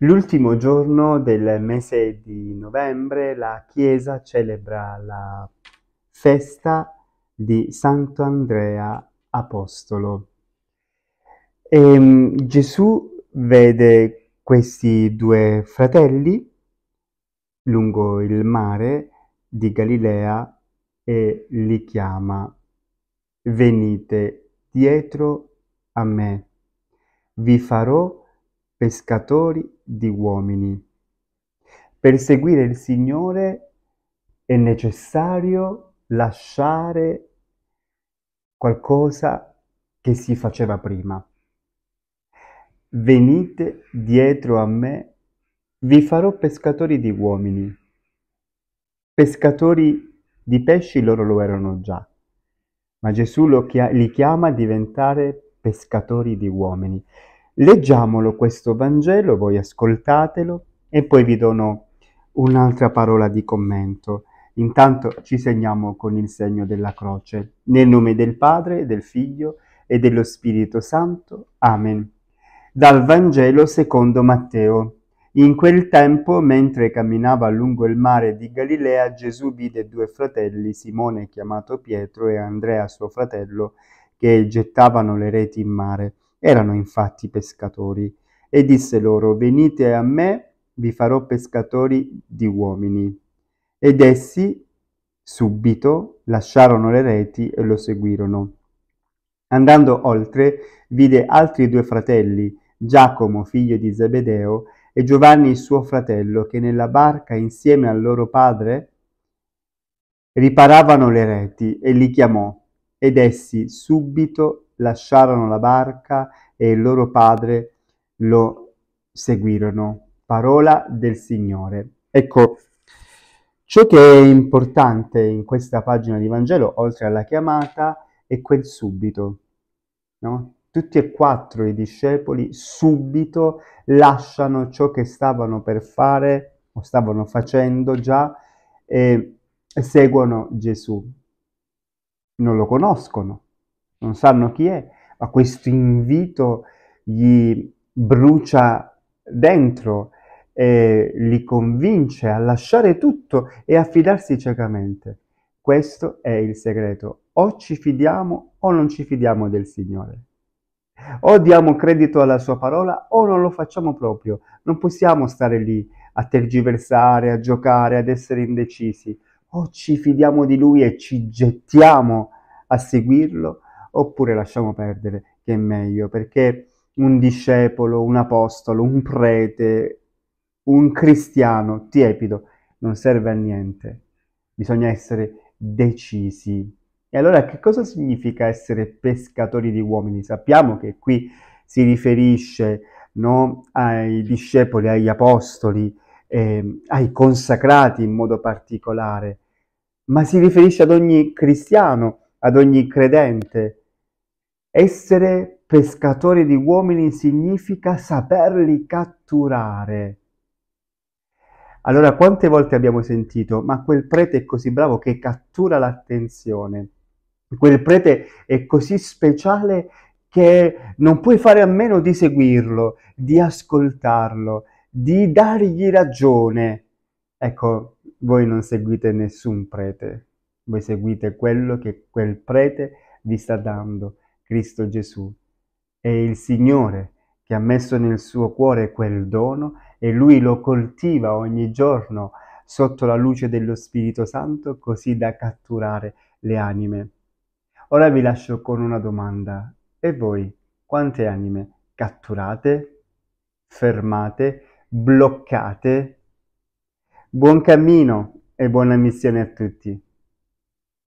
L'ultimo giorno del mese di novembre la Chiesa celebra la festa di Santo Andrea Apostolo. E ehm, Gesù vede questi due fratelli lungo il mare di Galilea e li chiama Venite dietro a me, vi farò pescatori di uomini. Per seguire il Signore è necessario lasciare qualcosa che si faceva prima. Venite dietro a me, vi farò pescatori di uomini. Pescatori di pesci loro lo erano già, ma Gesù chi- li chiama a diventare pescatori di uomini. Leggiamolo questo Vangelo, voi ascoltatelo e poi vi dono un'altra parola di commento. Intanto ci segniamo con il segno della croce. Nel nome del Padre, del Figlio e dello Spirito Santo. Amen. Dal Vangelo secondo Matteo. In quel tempo, mentre camminava lungo il mare di Galilea, Gesù vide due fratelli, Simone chiamato Pietro e Andrea suo fratello, che gettavano le reti in mare erano infatti pescatori e disse loro, venite a me, vi farò pescatori di uomini. Ed essi subito lasciarono le reti e lo seguirono. Andando oltre, vide altri due fratelli, Giacomo, figlio di Zebedeo, e Giovanni suo fratello, che nella barca insieme al loro padre riparavano le reti e li chiamò, ed essi subito lasciarono la barca e il loro padre lo seguirono. Parola del Signore. Ecco, ciò che è importante in questa pagina di Vangelo, oltre alla chiamata, è quel subito. No? Tutti e quattro i discepoli subito lasciano ciò che stavano per fare o stavano facendo già e seguono Gesù. Non lo conoscono, non sanno chi è, ma questo invito gli brucia dentro, e li convince a lasciare tutto e a fidarsi ciecamente. Questo è il segreto. O ci fidiamo o non ci fidiamo del Signore. O diamo credito alla sua parola o non lo facciamo proprio. Non possiamo stare lì a tergiversare, a giocare, ad essere indecisi. O ci fidiamo di lui e ci gettiamo a seguirlo oppure lasciamo perdere che è meglio, perché un discepolo, un apostolo, un prete, un cristiano tiepido non serve a niente. Bisogna essere decisi. E allora che cosa significa essere pescatori di uomini? Sappiamo che qui si riferisce no, ai discepoli, agli apostoli, eh, ai consacrati in modo particolare, ma si riferisce ad ogni cristiano, ad ogni credente, essere pescatori di uomini significa saperli catturare. Allora, quante volte abbiamo sentito, ma quel prete è così bravo che cattura l'attenzione, quel prete è così speciale che non puoi fare a meno di seguirlo, di ascoltarlo, di dargli ragione. Ecco, voi non seguite nessun prete, voi seguite quello che quel prete vi sta dando Cristo Gesù. È il Signore che ha messo nel suo cuore quel dono e lui lo coltiva ogni giorno sotto la luce dello Spirito Santo così da catturare le anime. Ora vi lascio con una domanda. E voi quante anime catturate, fermate, bloccate? Buon cammino e buona missione a tutti.